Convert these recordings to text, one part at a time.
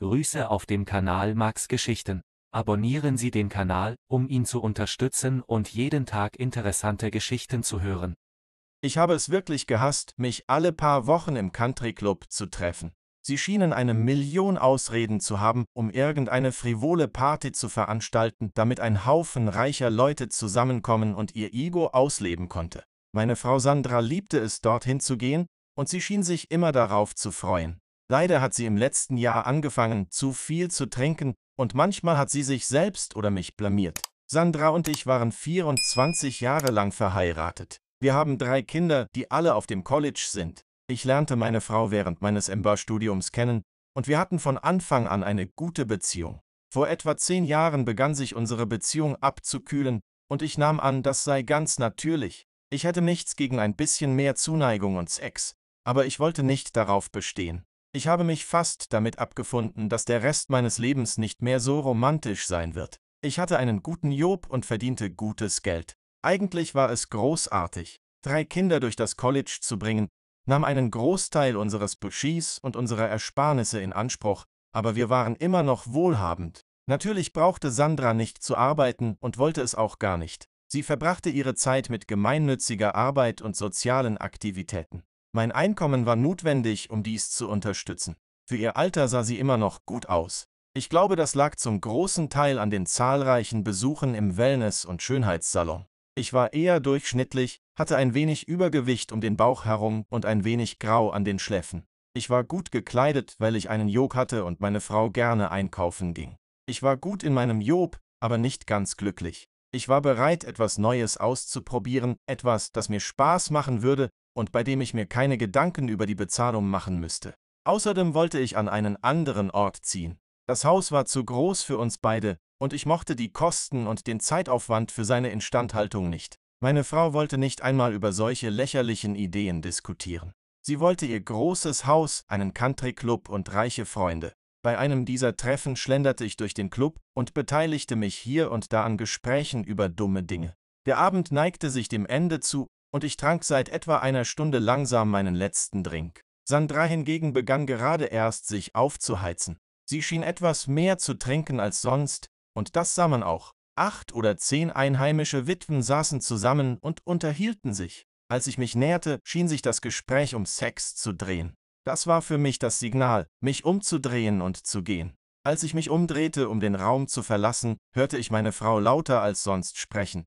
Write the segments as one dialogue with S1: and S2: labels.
S1: Grüße auf dem Kanal Max Geschichten. Abonnieren Sie den Kanal, um ihn zu unterstützen und jeden Tag interessante Geschichten zu hören. Ich habe es wirklich gehasst, mich alle paar Wochen im Country Club zu treffen. Sie schienen eine Million Ausreden zu haben, um irgendeine frivole Party zu veranstalten, damit ein Haufen reicher Leute zusammenkommen und ihr Ego ausleben konnte. Meine Frau Sandra liebte es, dorthin zu gehen, und sie schien sich immer darauf zu freuen. Leider hat sie im letzten Jahr angefangen, zu viel zu trinken, und manchmal hat sie sich selbst oder mich blamiert. Sandra und ich waren 24 Jahre lang verheiratet. Wir haben drei Kinder, die alle auf dem College sind. Ich lernte meine Frau während meines MBA-Studiums kennen, und wir hatten von Anfang an eine gute Beziehung. Vor etwa zehn Jahren begann sich unsere Beziehung abzukühlen, und ich nahm an, das sei ganz natürlich. Ich hätte nichts gegen ein bisschen mehr Zuneigung und Sex, aber ich wollte nicht darauf bestehen. Ich habe mich fast damit abgefunden, dass der Rest meines Lebens nicht mehr so romantisch sein wird. Ich hatte einen guten Job und verdiente gutes Geld. Eigentlich war es großartig, drei Kinder durch das College zu bringen, nahm einen Großteil unseres Budgets und unserer Ersparnisse in Anspruch, aber wir waren immer noch wohlhabend. Natürlich brauchte Sandra nicht zu arbeiten und wollte es auch gar nicht. Sie verbrachte ihre Zeit mit gemeinnütziger Arbeit und sozialen Aktivitäten. Mein Einkommen war notwendig, um dies zu unterstützen. Für ihr Alter sah sie immer noch gut aus. Ich glaube, das lag zum großen Teil an den zahlreichen Besuchen im Wellness- und Schönheitssalon. Ich war eher durchschnittlich, hatte ein wenig Übergewicht um den Bauch herum und ein wenig Grau an den Schläfen. Ich war gut gekleidet, weil ich einen Job hatte und meine Frau gerne einkaufen ging. Ich war gut in meinem Job, aber nicht ganz glücklich. Ich war bereit, etwas Neues auszuprobieren, etwas, das mir Spaß machen würde, und bei dem ich mir keine Gedanken über die Bezahlung machen müsste. Außerdem wollte ich an einen anderen Ort ziehen. Das Haus war zu groß für uns beide, und ich mochte die Kosten und den Zeitaufwand für seine Instandhaltung nicht. Meine Frau wollte nicht einmal über solche lächerlichen Ideen diskutieren. Sie wollte ihr großes Haus, einen Country-Club und reiche Freunde. Bei einem dieser Treffen schlenderte ich durch den Club und beteiligte mich hier und da an Gesprächen über dumme Dinge. Der Abend neigte sich dem Ende zu und ich trank seit etwa einer Stunde langsam meinen letzten Drink. Sandra hingegen begann gerade erst, sich aufzuheizen. Sie schien etwas mehr zu trinken als sonst, und das sah man auch. Acht oder zehn einheimische Witwen saßen zusammen und unterhielten sich. Als ich mich näherte, schien sich das Gespräch um Sex zu drehen. Das war für mich das Signal, mich umzudrehen und zu gehen. Als ich mich umdrehte, um den Raum zu verlassen, hörte ich meine Frau lauter als sonst sprechen.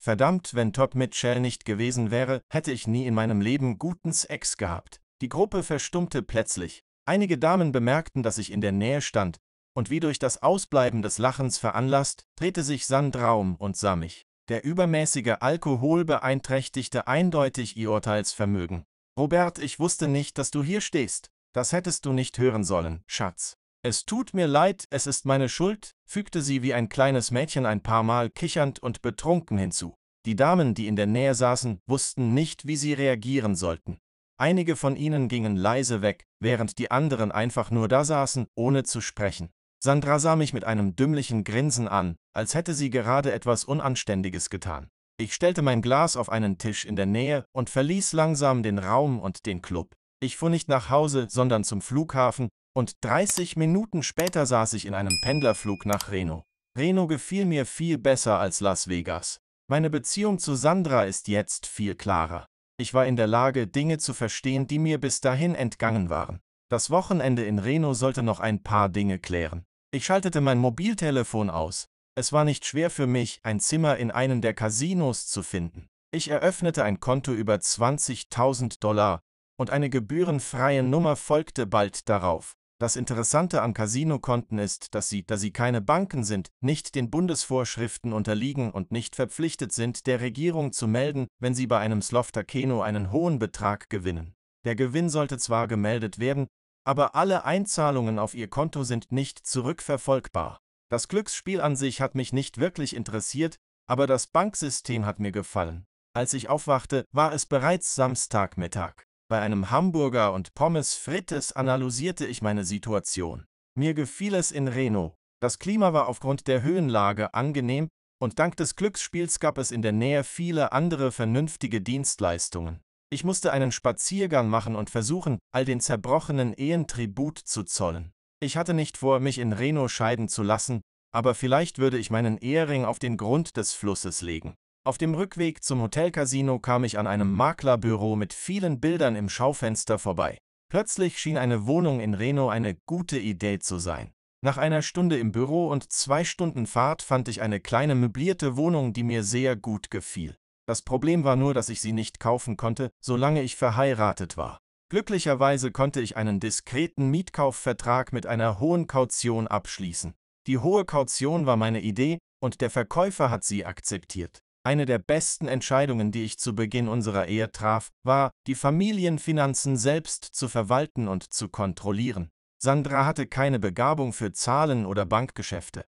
S1: Verdammt, wenn Todd Mitchell nicht gewesen wäre, hätte ich nie in meinem Leben guten Sex gehabt. Die Gruppe verstummte plötzlich. Einige Damen bemerkten, dass ich in der Nähe stand, und wie durch das Ausbleiben des Lachens veranlasst, drehte sich Sandra um und sah mich. Der übermäßige Alkohol beeinträchtigte eindeutig ihr Urteilsvermögen. Robert, ich wusste nicht, dass du hier stehst. Das hättest du nicht hören sollen, Schatz. Es tut mir leid, es ist meine Schuld, fügte sie wie ein kleines Mädchen ein paar Mal kichernd und betrunken hinzu. Die Damen, die in der Nähe saßen, wussten nicht, wie sie reagieren sollten. Einige von ihnen gingen leise weg, während die anderen einfach nur da saßen, ohne zu sprechen. Sandra sah mich mit einem dümmlichen Grinsen an, als hätte sie gerade etwas Unanständiges getan. Ich stellte mein Glas auf einen Tisch in der Nähe und verließ langsam den Raum und den Club. Ich fuhr nicht nach Hause, sondern zum Flughafen, und 30 Minuten später saß ich in einem Pendlerflug nach Reno. Reno gefiel mir viel besser als Las Vegas. Meine Beziehung zu Sandra ist jetzt viel klarer. Ich war in der Lage, Dinge zu verstehen, die mir bis dahin entgangen waren. Das Wochenende in Reno sollte noch ein paar Dinge klären. Ich schaltete mein Mobiltelefon aus. Es war nicht schwer für mich, ein Zimmer in einem der Casinos zu finden. Ich eröffnete ein Konto über 20.000 Dollar und eine gebührenfreie Nummer folgte bald darauf. Das Interessante an Casinokonten ist, dass sie, da sie keine Banken sind, nicht den Bundesvorschriften unterliegen und nicht verpflichtet sind, der Regierung zu melden, wenn sie bei einem Slofter Keno einen hohen Betrag gewinnen. Der Gewinn sollte zwar gemeldet werden, aber alle Einzahlungen auf ihr Konto sind nicht zurückverfolgbar. Das Glücksspiel an sich hat mich nicht wirklich interessiert, aber das Banksystem hat mir gefallen. Als ich aufwachte, war es bereits Samstagmittag. Bei einem Hamburger und Pommes Frites analysierte ich meine Situation. Mir gefiel es in Reno. Das Klima war aufgrund der Höhenlage angenehm und dank des Glücksspiels gab es in der Nähe viele andere vernünftige Dienstleistungen. Ich musste einen Spaziergang machen und versuchen, all den zerbrochenen Ehen Tribut zu zollen. Ich hatte nicht vor, mich in Reno scheiden zu lassen, aber vielleicht würde ich meinen Ehering auf den Grund des Flusses legen. Auf dem Rückweg zum Hotelcasino kam ich an einem Maklerbüro mit vielen Bildern im Schaufenster vorbei. Plötzlich schien eine Wohnung in Reno eine gute Idee zu sein. Nach einer Stunde im Büro und zwei Stunden Fahrt fand ich eine kleine möblierte Wohnung, die mir sehr gut gefiel. Das Problem war nur, dass ich sie nicht kaufen konnte, solange ich verheiratet war. Glücklicherweise konnte ich einen diskreten Mietkaufvertrag mit einer hohen Kaution abschließen. Die hohe Kaution war meine Idee, und der Verkäufer hat sie akzeptiert. Eine der besten Entscheidungen, die ich zu Beginn unserer Ehe traf, war, die Familienfinanzen selbst zu verwalten und zu kontrollieren. Sandra hatte keine Begabung für Zahlen oder Bankgeschäfte.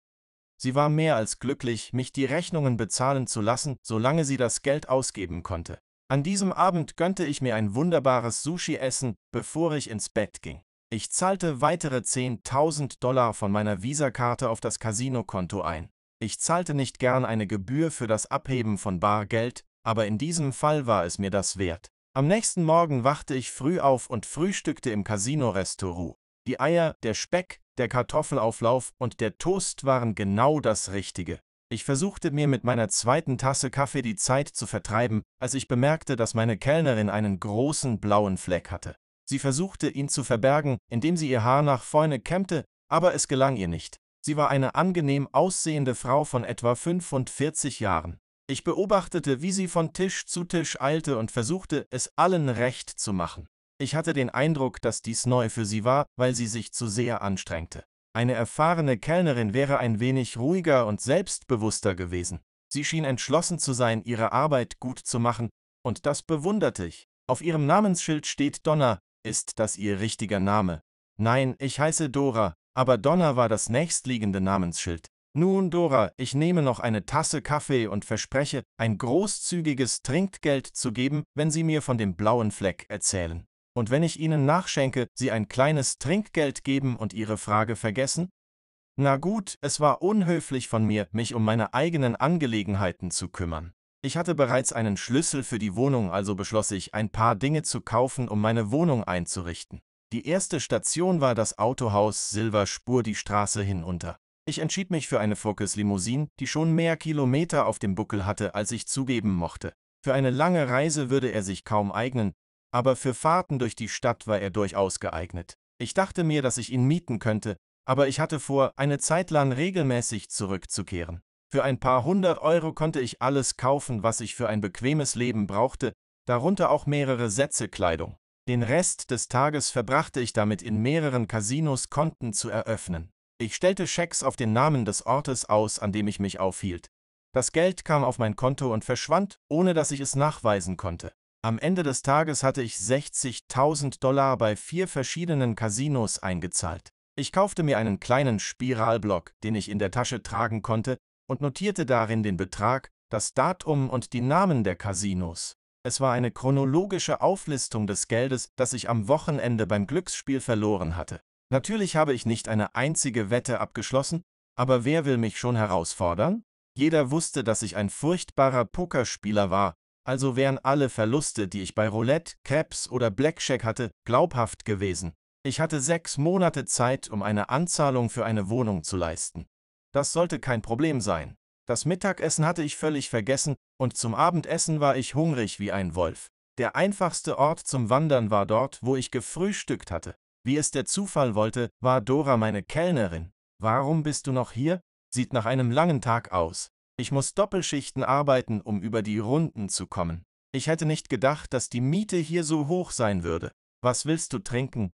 S1: Sie war mehr als glücklich, mich die Rechnungen bezahlen zu lassen, solange sie das Geld ausgeben konnte. An diesem Abend gönnte ich mir ein wunderbares Sushi-Essen, bevor ich ins Bett ging. Ich zahlte weitere 10.000 Dollar von meiner Visakarte auf das Casinokonto ein. Ich zahlte nicht gern eine Gebühr für das Abheben von Bargeld, aber in diesem Fall war es mir das wert. Am nächsten Morgen wachte ich früh auf und frühstückte im Casino-Restaurant. Die Eier, der Speck, der Kartoffelauflauf und der Toast waren genau das Richtige. Ich versuchte mir mit meiner zweiten Tasse Kaffee die Zeit zu vertreiben, als ich bemerkte, dass meine Kellnerin einen großen blauen Fleck hatte. Sie versuchte ihn zu verbergen, indem sie ihr Haar nach vorne kämmte, aber es gelang ihr nicht. Sie war eine angenehm aussehende Frau von etwa 45 Jahren. Ich beobachtete, wie sie von Tisch zu Tisch eilte und versuchte, es allen recht zu machen. Ich hatte den Eindruck, dass dies neu für sie war, weil sie sich zu sehr anstrengte. Eine erfahrene Kellnerin wäre ein wenig ruhiger und selbstbewusster gewesen. Sie schien entschlossen zu sein, ihre Arbeit gut zu machen, und das bewunderte ich. Auf ihrem Namensschild steht Donna, ist das ihr richtiger Name? Nein, ich heiße Dora, aber Donna war das nächstliegende Namensschild. Nun, Dora, ich nehme noch eine Tasse Kaffee und verspreche, ein großzügiges Trinkgeld zu geben, wenn Sie mir von dem blauen Fleck erzählen. Und wenn ich Ihnen nachschenke, Sie ein kleines Trinkgeld geben und Ihre Frage vergessen? Na gut, es war unhöflich von mir, mich um meine eigenen Angelegenheiten zu kümmern. Ich hatte bereits einen Schlüssel für die Wohnung, also beschloss ich, ein paar Dinge zu kaufen, um meine Wohnung einzurichten. Die erste Station war das Autohaus Silverspur die Straße hinunter. Ich entschied mich für eine Focus Limousine, die schon mehr Kilometer auf dem Buckel hatte, als ich zugeben mochte. Für eine lange Reise würde er sich kaum eignen, aber für Fahrten durch die Stadt war er durchaus geeignet. Ich dachte mir, dass ich ihn mieten könnte, aber ich hatte vor, eine Zeit lang regelmäßig zurückzukehren. Für ein paar hundert Euro konnte ich alles kaufen, was ich für ein bequemes Leben brauchte, darunter auch mehrere Sätze Kleidung. Den Rest des Tages verbrachte ich damit, in mehreren Casinos Konten zu eröffnen. Ich stellte Schecks auf den Namen des Ortes aus, an dem ich mich aufhielt. Das Geld kam auf mein Konto und verschwand, ohne dass ich es nachweisen konnte. Am Ende des Tages hatte ich 60.000 Dollar bei vier verschiedenen Casinos eingezahlt. Ich kaufte mir einen kleinen Spiralblock, den ich in der Tasche tragen konnte, und notierte darin den Betrag, das Datum und die Namen der Casinos. Es war eine chronologische Auflistung des Geldes, das ich am Wochenende beim Glücksspiel verloren hatte. Natürlich habe ich nicht eine einzige Wette abgeschlossen, aber wer will mich schon herausfordern? Jeder wusste, dass ich ein furchtbarer Pokerspieler war, also wären alle Verluste, die ich bei Roulette, Caps oder Blackjack hatte, glaubhaft gewesen. Ich hatte sechs Monate Zeit, um eine Anzahlung für eine Wohnung zu leisten. Das sollte kein Problem sein. Das Mittagessen hatte ich völlig vergessen, und zum Abendessen war ich hungrig wie ein Wolf. Der einfachste Ort zum Wandern war dort, wo ich gefrühstückt hatte. Wie es der Zufall wollte, war Dora meine Kellnerin. Warum bist du noch hier? Sieht nach einem langen Tag aus. Ich muss Doppelschichten arbeiten, um über die Runden zu kommen. Ich hätte nicht gedacht, dass die Miete hier so hoch sein würde. Was willst du trinken?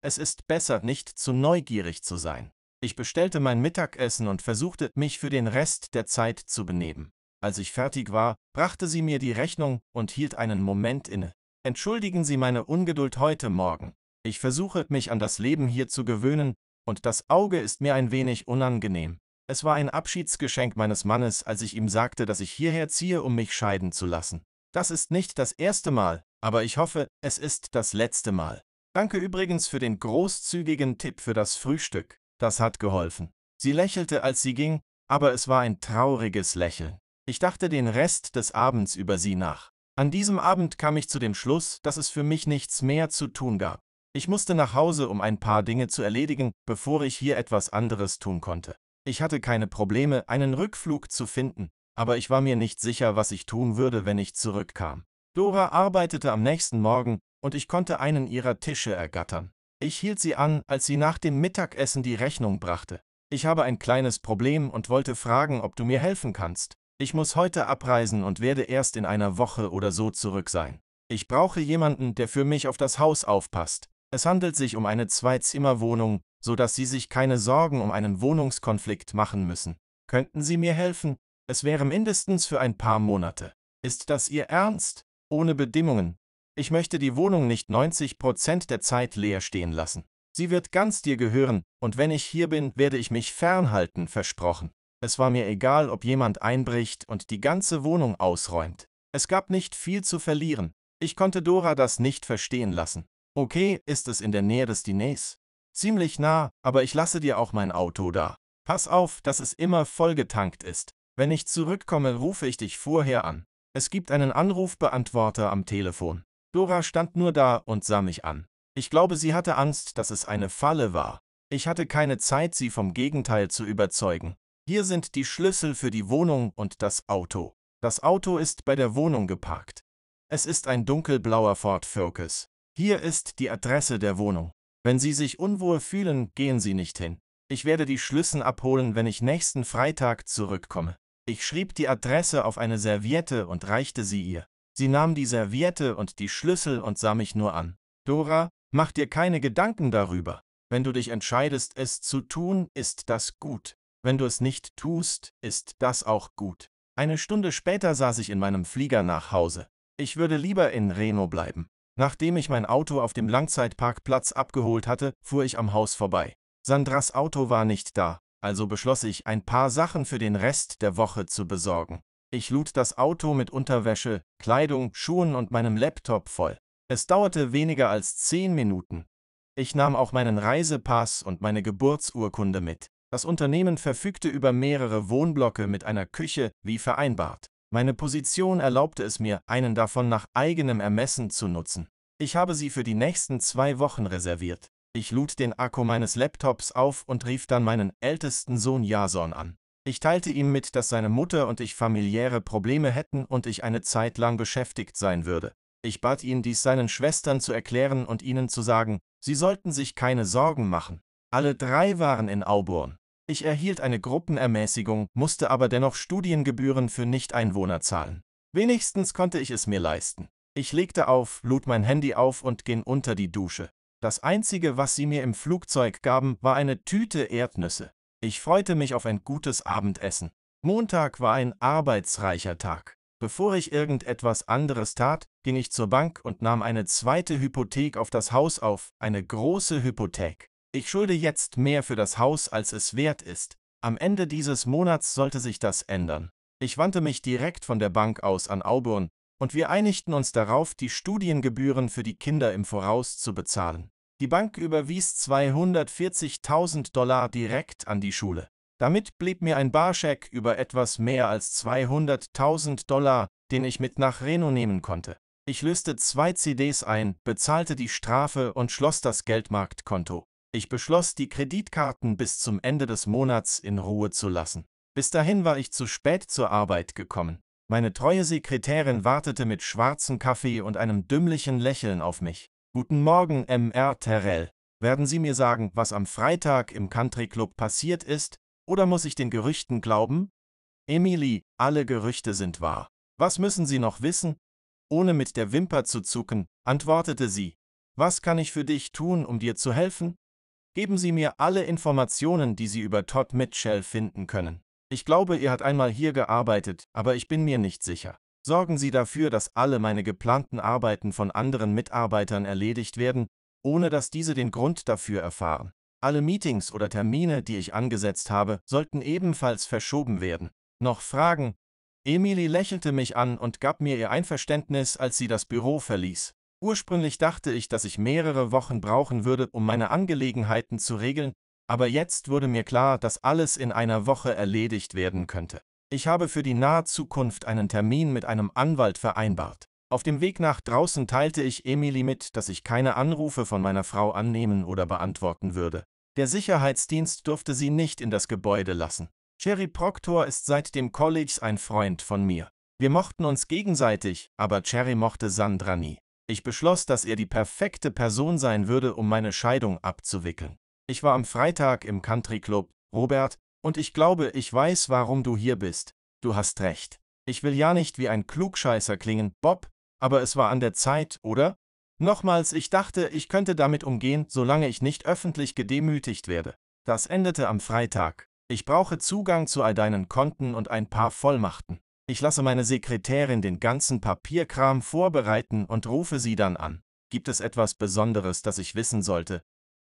S1: Es ist besser, nicht zu neugierig zu sein. Ich bestellte mein Mittagessen und versuchte, mich für den Rest der Zeit zu benehmen. Als ich fertig war, brachte sie mir die Rechnung und hielt einen Moment inne. Entschuldigen Sie meine Ungeduld heute Morgen. Ich versuche, mich an das Leben hier zu gewöhnen, und das Auge ist mir ein wenig unangenehm. Es war ein Abschiedsgeschenk meines Mannes, als ich ihm sagte, dass ich hierher ziehe, um mich scheiden zu lassen. Das ist nicht das erste Mal, aber ich hoffe, es ist das letzte Mal. Danke übrigens für den großzügigen Tipp für das Frühstück. Das hat geholfen. Sie lächelte, als sie ging, aber es war ein trauriges Lächeln. Ich dachte den Rest des Abends über sie nach. An diesem Abend kam ich zu dem Schluss, dass es für mich nichts mehr zu tun gab. Ich musste nach Hause, um ein paar Dinge zu erledigen, bevor ich hier etwas anderes tun konnte. Ich hatte keine Probleme, einen Rückflug zu finden, aber ich war mir nicht sicher, was ich tun würde, wenn ich zurückkam. Dora arbeitete am nächsten Morgen, und ich konnte einen ihrer Tische ergattern. Ich hielt sie an, als sie nach dem Mittagessen die Rechnung brachte. Ich habe ein kleines Problem und wollte fragen, ob du mir helfen kannst. Ich muss heute abreisen und werde erst in einer Woche oder so zurück sein. Ich brauche jemanden, der für mich auf das Haus aufpasst. Es handelt sich um eine Zwei-Zimmer-Wohnung, sodass Sie sich keine Sorgen um einen Wohnungskonflikt machen müssen. Könnten Sie mir helfen? Es wäre mindestens für ein paar Monate. Ist das Ihr Ernst? Ohne Bedingungen, ich möchte die Wohnung nicht 90 Prozent der Zeit leer stehen lassen. Sie wird ganz dir gehören, und wenn ich hier bin, werde ich mich fernhalten, versprochen. Es war mir egal, ob jemand einbricht und die ganze Wohnung ausräumt. Es gab nicht viel zu verlieren. Ich konnte Dora das nicht verstehen lassen. Okay, ist es in der Nähe des Diners? Ziemlich nah, aber ich lasse dir auch mein Auto da. Pass auf, dass es immer vollgetankt ist. Wenn ich zurückkomme, rufe ich dich vorher an. Es gibt einen Anrufbeantworter am Telefon. Dora stand nur da und sah mich an. Ich glaube, sie hatte Angst, dass es eine Falle war. Ich hatte keine Zeit, sie vom Gegenteil zu überzeugen. Hier sind die Schlüssel für die Wohnung und das Auto. Das Auto ist bei der Wohnung geparkt. Es ist ein dunkelblauer Ford Focus. Hier ist die Adresse der Wohnung. Wenn Sie sich unwohl fühlen, gehen Sie nicht hin. Ich werde die Schlüssel abholen, wenn ich nächsten Freitag zurückkomme. Ich schrieb die Adresse auf eine Serviette und reichte sie ihr. Sie nahm die Serviette und die Schlüssel und sah mich nur an. Dora, mach dir keine Gedanken darüber. Wenn du dich entscheidest, es zu tun, ist das gut. Wenn du es nicht tust, ist das auch gut. Eine Stunde später saß ich in meinem Flieger nach Hause. Ich würde lieber in Reno bleiben. Nachdem ich mein Auto auf dem Langzeitparkplatz abgeholt hatte, fuhr ich am Haus vorbei. Sandras Auto war nicht da, also beschloss ich, ein paar Sachen für den Rest der Woche zu besorgen. Ich lud das Auto mit Unterwäsche, Kleidung, Schuhen und meinem Laptop voll. Es dauerte weniger als zehn Minuten. Ich nahm auch meinen Reisepass und meine Geburtsurkunde mit. Das Unternehmen verfügte über mehrere Wohnblocke mit einer Küche, wie vereinbart. Meine Position erlaubte es mir, einen davon nach eigenem Ermessen zu nutzen. Ich habe sie für die nächsten zwei Wochen reserviert. Ich lud den Akku meines Laptops auf und rief dann meinen ältesten Sohn Jason an. Ich teilte ihm mit, dass seine Mutter und ich familiäre Probleme hätten und ich eine Zeit lang beschäftigt sein würde. Ich bat ihn, dies seinen Schwestern zu erklären und ihnen zu sagen, sie sollten sich keine Sorgen machen. Alle drei waren in Auburn. Ich erhielt eine Gruppenermäßigung, musste aber dennoch Studiengebühren für Nichteinwohner zahlen. Wenigstens konnte ich es mir leisten. Ich legte auf, lud mein Handy auf und ging unter die Dusche. Das Einzige, was sie mir im Flugzeug gaben, war eine Tüte Erdnüsse. Ich freute mich auf ein gutes Abendessen. Montag war ein arbeitsreicher Tag. Bevor ich irgendetwas anderes tat, ging ich zur Bank und nahm eine zweite Hypothek auf das Haus auf, eine große Hypothek. Ich schulde jetzt mehr für das Haus, als es wert ist. Am Ende dieses Monats sollte sich das ändern. Ich wandte mich direkt von der Bank aus an Auburn, und wir einigten uns darauf, die Studiengebühren für die Kinder im Voraus zu bezahlen. Die Bank überwies 240.000 Dollar direkt an die Schule. Damit blieb mir ein Barscheck über etwas mehr als 200.000 Dollar, den ich mit nach Reno nehmen konnte. Ich löste zwei CDs ein, bezahlte die Strafe und schloss das Geldmarktkonto. Ich beschloss, die Kreditkarten bis zum Ende des Monats in Ruhe zu lassen. Bis dahin war ich zu spät zur Arbeit gekommen. Meine treue Sekretärin wartete mit schwarzem Kaffee und einem dümmlichen Lächeln auf mich. Guten Morgen, Mr. Terrell. Werden Sie mir sagen, was am Freitag im Country Club passiert ist, oder muss ich den Gerüchten glauben? Emily, alle Gerüchte sind wahr. Was müssen Sie noch wissen? Ohne mit der Wimper zu zucken, antwortete sie. Was kann ich für dich tun, um dir zu helfen? Geben Sie mir alle Informationen, die Sie über Todd Mitchell finden können. Ich glaube, er hat einmal hier gearbeitet, aber ich bin mir nicht sicher. Sorgen Sie dafür, dass alle meine geplanten Arbeiten von anderen Mitarbeitern erledigt werden, ohne dass diese den Grund dafür erfahren. Alle Meetings oder Termine, die ich angesetzt habe, sollten ebenfalls verschoben werden. Noch Fragen? Emily lächelte mich an und gab mir ihr Einverständnis, als sie das Büro verließ. Ursprünglich dachte ich, dass ich mehrere Wochen brauchen würde, um meine Angelegenheiten zu regeln, aber jetzt wurde mir klar, dass alles in einer Woche erledigt werden könnte. Ich habe für die nahe Zukunft einen Termin mit einem Anwalt vereinbart. Auf dem Weg nach draußen teilte ich Emily mit, dass ich keine Anrufe von meiner Frau annehmen oder beantworten würde. Der Sicherheitsdienst durfte sie nicht in das Gebäude lassen. Cherry Proctor ist seit dem College ein Freund von mir. Wir mochten uns gegenseitig, aber Cherry mochte Sandra nie. Ich beschloss, dass er die perfekte Person sein würde, um meine Scheidung abzuwickeln. Ich war am Freitag im Country Club. Robert, und ich glaube, ich weiß, warum du hier bist. Du hast recht. Ich will ja nicht wie ein Klugscheißer klingen, Bob, aber es war an der Zeit, oder? Nochmals, ich dachte, ich könnte damit umgehen, solange ich nicht öffentlich gedemütigt werde. Das endete am Freitag. Ich brauche Zugang zu all deinen Konten und ein paar Vollmachten. Ich lasse meine Sekretärin den ganzen Papierkram vorbereiten und rufe sie dann an. Gibt es etwas Besonderes, das ich wissen sollte?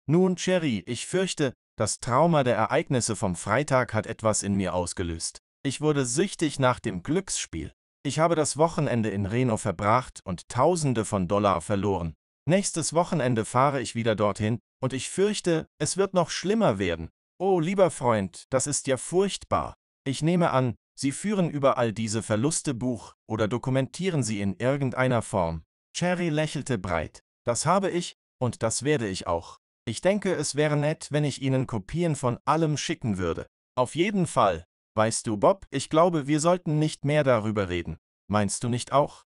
S1: Nun, Cherry, ich fürchte, das Trauma der Ereignisse vom Freitag hat etwas in mir ausgelöst. Ich wurde süchtig nach dem Glücksspiel. Ich habe das Wochenende in Reno verbracht und Tausende von Dollar verloren. Nächstes Wochenende fahre ich wieder dorthin und ich fürchte, es wird noch schlimmer werden. Oh, lieber Freund, das ist ja furchtbar. Ich nehme an, Sie führen überall diese Verluste Buch oder dokumentieren sie in irgendeiner Form. Cherry lächelte breit. Das habe ich und das werde ich auch. Ich denke, es wäre nett, wenn ich Ihnen Kopien von allem schicken würde. Auf jeden Fall. Weißt du, Bob, ich glaube, wir sollten nicht mehr darüber reden. Meinst du nicht auch?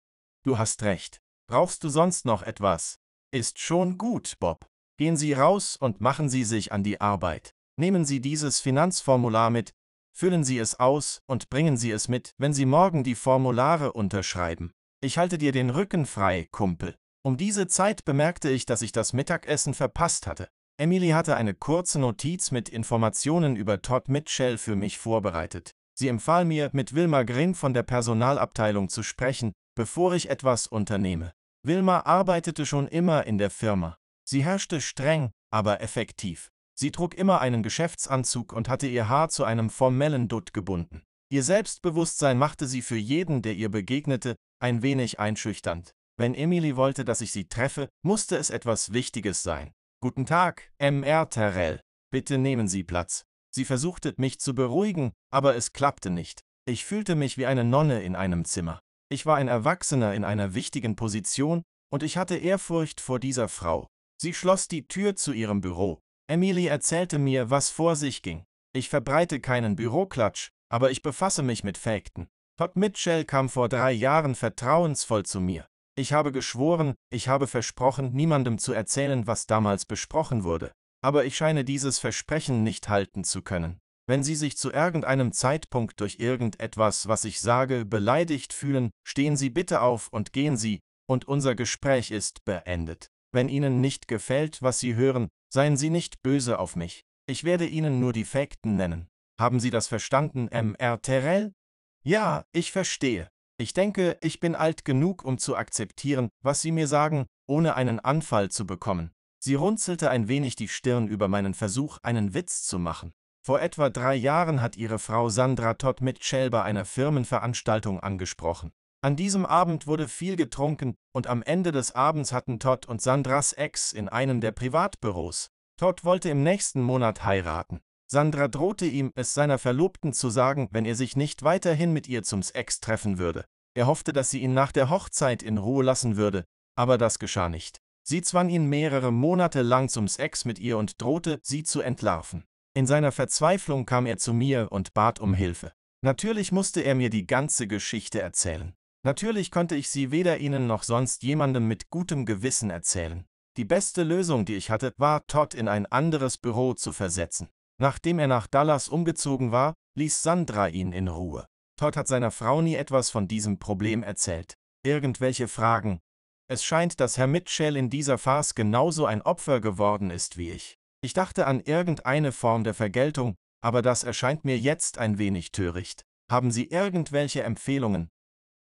S1: Du hast recht. Brauchst du sonst noch etwas? Ist schon gut, Bob. Gehen Sie raus und machen Sie sich an die Arbeit. Nehmen Sie dieses Finanzformular mit, füllen Sie es aus und bringen Sie es mit, wenn Sie morgen die Formulare unterschreiben. Ich halte dir den Rücken frei, Kumpel. Um diese Zeit bemerkte ich, dass ich das Mittagessen verpasst hatte. Emily hatte eine kurze Notiz mit Informationen über Todd Mitchell für mich vorbereitet. Sie empfahl mir, mit Wilma Grimm von der Personalabteilung zu sprechen, bevor ich etwas unternehme. Wilma arbeitete schon immer in der Firma. Sie herrschte streng, aber effektiv. Sie trug immer einen Geschäftsanzug und hatte ihr Haar zu einem formellen Dutt gebunden. Ihr Selbstbewusstsein machte sie für jeden, der ihr begegnete, ein wenig einschüchternd. Wenn Emily wollte, dass ich sie treffe, musste es etwas Wichtiges sein. Guten Tag, Mr. Terrell. Bitte nehmen Sie Platz. Sie versuchte, mich zu beruhigen, aber es klappte nicht. Ich fühlte mich wie eine Nonne in einem Zimmer. Ich war ein Erwachsener in einer wichtigen Position und ich hatte Ehrfurcht vor dieser Frau. Sie schloss die Tür zu ihrem Büro. Emily erzählte mir, was vor sich ging. Ich verbreite keinen Büroklatsch, aber ich befasse mich mit Fakten. Todd Mitchell kam vor drei Jahren vertrauensvoll zu mir. Ich habe geschworen, ich habe versprochen, niemandem zu erzählen, was damals besprochen wurde. Aber ich scheine dieses Versprechen nicht halten zu können. Wenn Sie sich zu irgendeinem Zeitpunkt durch irgendetwas, was ich sage, beleidigt fühlen, stehen Sie bitte auf und gehen Sie, und unser Gespräch ist beendet. Wenn Ihnen nicht gefällt, was Sie hören, seien Sie nicht böse auf mich. Ich werde Ihnen nur die Fakten nennen. Haben Sie das verstanden, M. R. Terrell? Ja, ich verstehe. Ich denke, ich bin alt genug, um zu akzeptieren, was Sie mir sagen, ohne einen Anfall zu bekommen. Sie runzelte ein wenig die Stirn über meinen Versuch, einen Witz zu machen. Vor etwa drei Jahren hat ihre Frau Sandra Todd mit Shell bei einer Firmenveranstaltung angesprochen. An diesem Abend wurde viel getrunken und am Ende des Abends hatten Todd und Sandras Ex in einem der Privatbüros. Todd wollte im nächsten Monat heiraten. Sandra drohte ihm, es seiner Verlobten zu sagen, wenn er sich nicht weiterhin mit ihr zum Sex treffen würde. Er hoffte, dass sie ihn nach der Hochzeit in Ruhe lassen würde, aber das geschah nicht. Sie zwang ihn mehrere Monate lang zum Sex mit ihr und drohte, sie zu entlarven. In seiner Verzweiflung kam er zu mir und bat um Hilfe. Natürlich musste er mir die ganze Geschichte erzählen. Natürlich konnte ich sie weder Ihnen noch sonst jemandem mit gutem Gewissen erzählen. Die beste Lösung, die ich hatte, war, Todd in ein anderes Büro zu versetzen. Nachdem er nach Dallas umgezogen war, ließ Sandra ihn in Ruhe. Todd hat seiner Frau nie etwas von diesem Problem erzählt. Irgendwelche Fragen. Es scheint, dass Herr Mitchell in dieser Farce genauso ein Opfer geworden ist wie ich. Ich dachte an irgendeine Form der Vergeltung, aber das erscheint mir jetzt ein wenig töricht. Haben Sie irgendwelche Empfehlungen?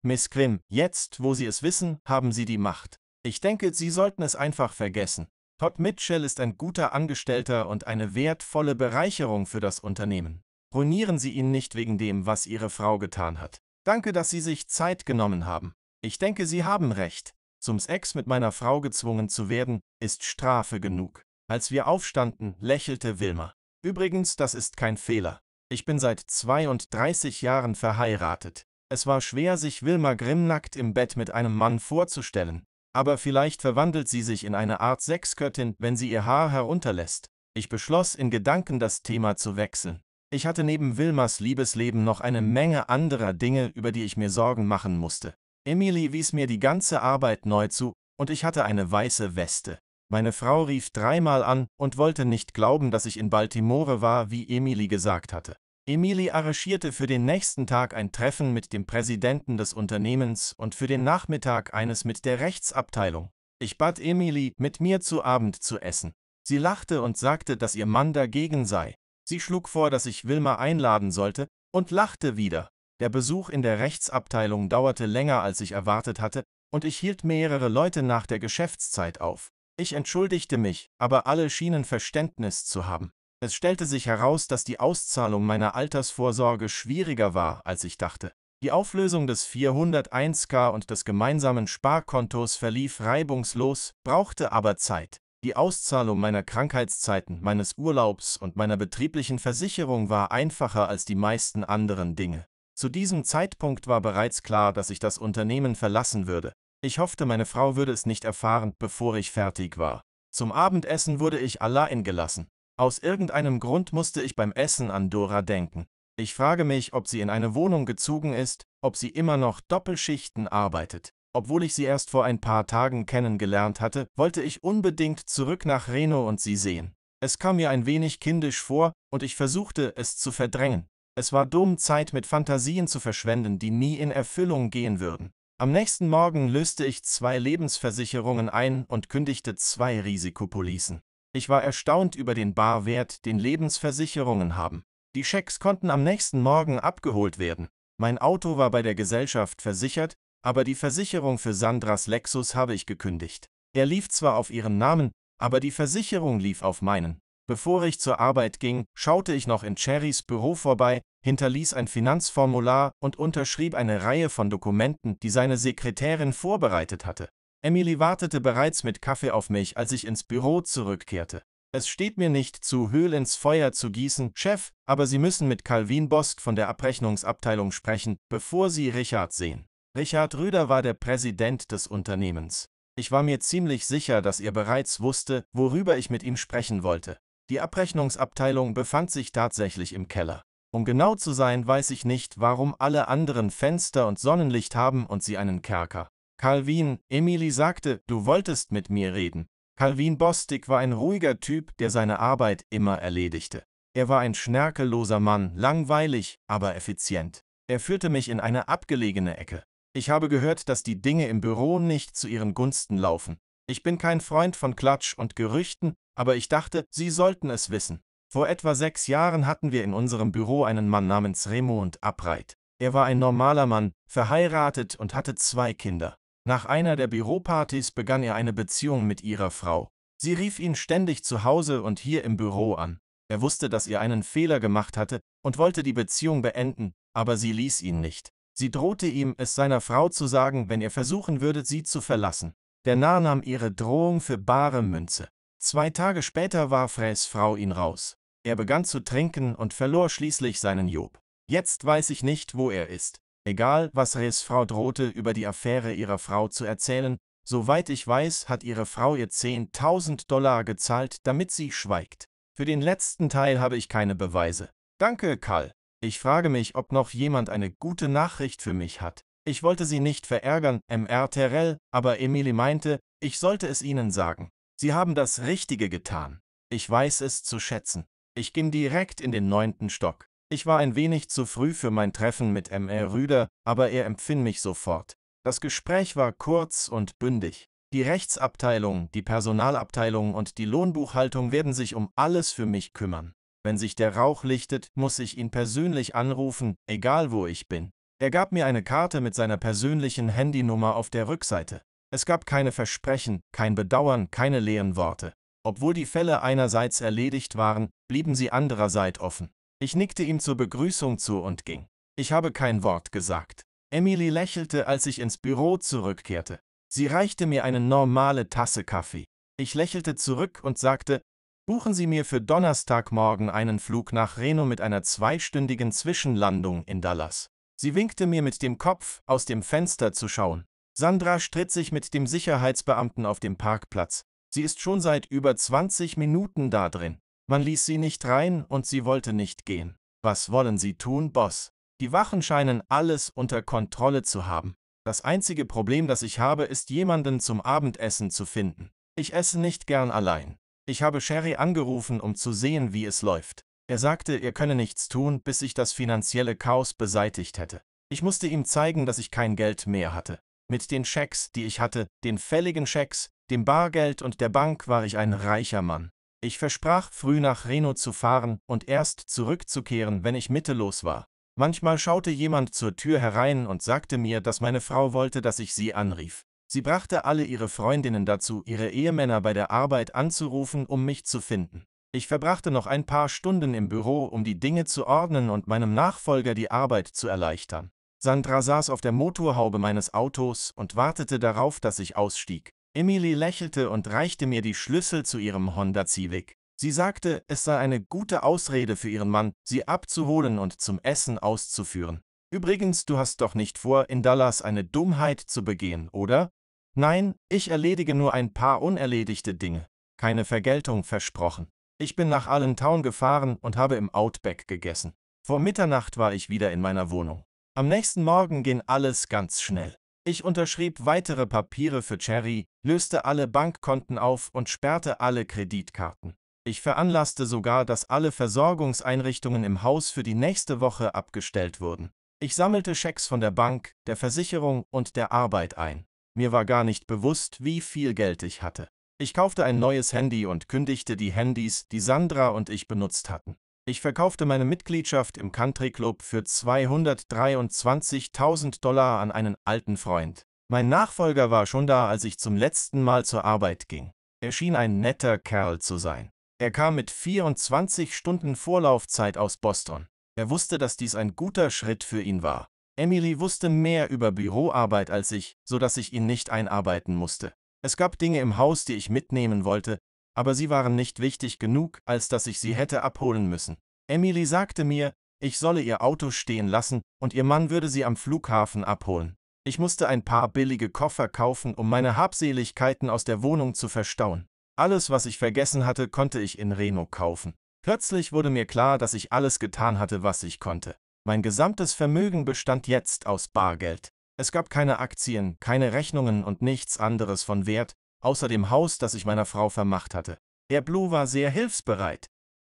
S1: Miss Grimm, jetzt, wo Sie es wissen, haben Sie die Macht. Ich denke, Sie sollten es einfach vergessen. Todd Mitchell ist ein guter Angestellter und eine wertvolle Bereicherung für das Unternehmen. Ruinieren Sie ihn nicht wegen dem, was Ihre Frau getan hat. Danke, dass Sie sich Zeit genommen haben. Ich denke, Sie haben recht. Zum Sex mit meiner Frau gezwungen zu werden, ist Strafe genug. Als wir aufstanden, lächelte Wilma. Übrigens, das ist kein Fehler. Ich bin seit 32 Jahren verheiratet. Es war schwer, sich Wilma grimmnackt im Bett mit einem Mann vorzustellen. Aber vielleicht verwandelt sie sich in eine Art Sexgöttin, wenn sie ihr Haar herunterlässt. Ich beschloss in Gedanken das Thema zu wechseln. Ich hatte neben Wilmas Liebesleben noch eine Menge anderer Dinge, über die ich mir Sorgen machen musste. Emily wies mir die ganze Arbeit neu zu, und ich hatte eine weiße Weste. Meine Frau rief dreimal an und wollte nicht glauben, dass ich in Baltimore war, wie Emily gesagt hatte. Emily arrangierte für den nächsten Tag ein Treffen mit dem Präsidenten des Unternehmens und für den Nachmittag eines mit der Rechtsabteilung. Ich bat Emily, mit mir zu Abend zu essen. Sie lachte und sagte, dass ihr Mann dagegen sei. Sie schlug vor, dass ich Wilma einladen sollte, und lachte wieder. Der Besuch in der Rechtsabteilung dauerte länger, als ich erwartet hatte, und ich hielt mehrere Leute nach der Geschäftszeit auf. Ich entschuldigte mich, aber alle schienen Verständnis zu haben. Es stellte sich heraus, dass die Auszahlung meiner Altersvorsorge schwieriger war, als ich dachte. Die Auflösung des 401k und des gemeinsamen Sparkontos verlief reibungslos, brauchte aber Zeit. Die Auszahlung meiner Krankheitszeiten, meines Urlaubs und meiner betrieblichen Versicherung war einfacher als die meisten anderen Dinge. Zu diesem Zeitpunkt war bereits klar, dass ich das Unternehmen verlassen würde. Ich hoffte, meine Frau würde es nicht erfahren, bevor ich fertig war. Zum Abendessen wurde ich allein gelassen. Aus irgendeinem Grund musste ich beim Essen an Dora denken. Ich frage mich, ob sie in eine Wohnung gezogen ist, ob sie immer noch Doppelschichten arbeitet. Obwohl ich sie erst vor ein paar Tagen kennengelernt hatte, wollte ich unbedingt zurück nach Reno und sie sehen. Es kam mir ein wenig kindisch vor, und ich versuchte, es zu verdrängen. Es war dumm, Zeit mit Fantasien zu verschwenden, die nie in Erfüllung gehen würden. Am nächsten Morgen löste ich zwei Lebensversicherungen ein und kündigte zwei Risikopolicen. Ich war erstaunt über den Barwert, den Lebensversicherungen haben. Die Schecks konnten am nächsten Morgen abgeholt werden. Mein Auto war bei der Gesellschaft versichert, aber die Versicherung für Sandras Lexus habe ich gekündigt. Er lief zwar auf ihren Namen, aber die Versicherung lief auf meinen. Bevor ich zur Arbeit ging, schaute ich noch in Cherrys Büro vorbei, hinterließ ein Finanzformular und unterschrieb eine Reihe von Dokumenten, die seine Sekretärin vorbereitet hatte. Emily wartete bereits mit Kaffee auf mich, als ich ins Büro zurückkehrte. Es steht mir nicht zu, Höhl ins Feuer zu gießen, Chef, aber Sie müssen mit Calvin Bost von der Abrechnungsabteilung sprechen, bevor Sie Richard sehen. Richard Röder war der Präsident des Unternehmens. Ich war mir ziemlich sicher, dass er bereits wusste, worüber ich mit ihm sprechen wollte. Die Abrechnungsabteilung befand sich tatsächlich im Keller. Um genau zu sein, weiß ich nicht, warum alle anderen Fenster und Sonnenlicht haben und sie einen Kerker. Calvin, Emily sagte, du wolltest mit mir reden. Calvin Bostic war ein ruhiger Typ, der seine Arbeit immer erledigte. Er war ein schnörkelloser Mann, langweilig, aber effizient. Er führte mich in eine abgelegene Ecke. Ich habe gehört, dass die Dinge im Büro nicht zu ihren Gunsten laufen. Ich bin kein Freund von Klatsch und Gerüchten, aber ich dachte, Sie sollten es wissen. Vor etwa sechs Jahren hatten wir in unserem Büro einen Mann namens Remo und Abreit. Er war ein normaler Mann, verheiratet und hatte zwei Kinder. Nach einer der Büropartys begann er eine Beziehung mit ihrer Frau. Sie rief ihn ständig zu Hause und hier im Büro an. Er wusste, dass er einen Fehler gemacht hatte und wollte die Beziehung beenden, aber sie ließ ihn nicht. Sie drohte ihm, es seiner Frau zu sagen, wenn er versuchen würde, sie zu verlassen. Der Narr nahm ihre Drohung für bare Münze. Zwei Tage später war Fräs Frau ihn raus. Er begann zu trinken und verlor schließlich seinen Job. Jetzt weiß ich nicht, wo er ist. Egal, was Res Frau drohte, über die Affäre ihrer Frau zu erzählen, soweit ich weiß, hat ihre Frau ihr 10.000 Dollar gezahlt, damit sie schweigt. Für den letzten Teil habe ich keine Beweise. Danke, Karl. Ich frage mich, ob noch jemand eine gute Nachricht für mich hat. Ich wollte sie nicht verärgern, Mr. Terrell, aber Emily meinte, ich sollte es ihnen sagen. Sie haben das Richtige getan. Ich weiß es zu schätzen. Ich ging direkt in den neunten Stock. Ich war ein wenig zu früh für mein Treffen mit M.R. Mhm. Rüder, aber er empfing mich sofort. Das Gespräch war kurz und bündig. Die Rechtsabteilung, die Personalabteilung und die Lohnbuchhaltung werden sich um alles für mich kümmern. Wenn sich der Rauch lichtet, muss ich ihn persönlich anrufen, egal wo ich bin. Er gab mir eine Karte mit seiner persönlichen Handynummer auf der Rückseite. Es gab keine Versprechen, kein Bedauern, keine leeren Worte. Obwohl die Fälle einerseits erledigt waren, blieben sie andererseits offen. Ich nickte ihm zur Begrüßung zu und ging. Ich habe kein Wort gesagt. Emily lächelte, als ich ins Büro zurückkehrte. Sie reichte mir eine normale Tasse Kaffee. Ich lächelte zurück und sagte, buchen Sie mir für Donnerstagmorgen einen Flug nach Reno mit einer zweistündigen Zwischenlandung in Dallas. Sie winkte mir mit dem Kopf, aus dem Fenster zu schauen. Sandra stritt sich mit dem Sicherheitsbeamten auf dem Parkplatz. Sie ist schon seit über 20 Minuten da drin. Man ließ sie nicht rein und sie wollte nicht gehen. Was wollen Sie tun, Boss? Die Wachen scheinen alles unter Kontrolle zu haben. Das einzige Problem, das ich habe, ist jemanden zum Abendessen zu finden. Ich esse nicht gern allein. Ich habe Sherry angerufen, um zu sehen, wie es läuft. Er sagte, er könne nichts tun, bis ich das finanzielle Chaos beseitigt hätte. Ich musste ihm zeigen, dass ich kein Geld mehr hatte. Mit den Schecks, die ich hatte, den fälligen Schecks, dem Bargeld und der Bank war ich ein reicher Mann. Ich versprach, früh nach Reno zu fahren und erst zurückzukehren, wenn ich mittellos war. Manchmal schaute jemand zur Tür herein und sagte mir, dass meine Frau wollte, dass ich sie anrief. Sie brachte alle ihre Freundinnen dazu, ihre Ehemänner bei der Arbeit anzurufen, um mich zu finden. Ich verbrachte noch ein paar Stunden im Büro, um die Dinge zu ordnen und meinem Nachfolger die Arbeit zu erleichtern. Sandra saß auf der Motorhaube meines Autos und wartete darauf, dass ich ausstieg. Emily lächelte und reichte mir die Schlüssel zu ihrem Honda Civic. Sie sagte, es sei eine gute Ausrede für ihren Mann, sie abzuholen und zum Essen auszuführen. Übrigens, du hast doch nicht vor, in Dallas eine Dummheit zu begehen, oder? Nein, ich erledige nur ein paar unerledigte Dinge. Keine Vergeltung versprochen. Ich bin nach Allentown gefahren und habe im Outback gegessen. Vor Mitternacht war ich wieder in meiner Wohnung. Am nächsten Morgen ging alles ganz schnell. Ich unterschrieb weitere Papiere für Cherry, löste alle Bankkonten auf und sperrte alle Kreditkarten. Ich veranlasste sogar, dass alle Versorgungseinrichtungen im Haus für die nächste Woche abgestellt wurden. Ich sammelte Schecks von der Bank, der Versicherung und der Arbeit ein. Mir war gar nicht bewusst, wie viel Geld ich hatte. Ich kaufte ein neues Handy und kündigte die Handys, die Sandra und ich benutzt hatten. Ich verkaufte meine Mitgliedschaft im Country Club für 223.000 Dollar an einen alten Freund. Mein Nachfolger war schon da, als ich zum letzten Mal zur Arbeit ging. Er schien ein netter Kerl zu sein. Er kam mit 24 Stunden Vorlaufzeit aus Boston. Er wusste, dass dies ein guter Schritt für ihn war. Emily wusste mehr über Büroarbeit als ich, sodass ich ihn nicht einarbeiten musste. Es gab Dinge im Haus, die ich mitnehmen wollte, aber sie waren nicht wichtig genug, als dass ich sie hm. hätte abholen müssen. Emily sagte mir, ich solle ihr Auto stehen lassen und ihr Mann würde sie am Flughafen abholen. Ich musste ein paar billige Koffer kaufen, um meine Habseligkeiten aus der Wohnung zu verstauen. Alles, was ich vergessen hatte, konnte ich in Reno kaufen. Plötzlich wurde mir klar, dass ich alles getan hatte, was ich konnte. Mein gesamtes Vermögen bestand jetzt aus Bargeld. Es gab keine Aktien, keine Rechnungen und nichts anderes von Wert, außer dem Haus, das ich meiner Frau vermacht hatte. Herr Blue war sehr hilfsbereit.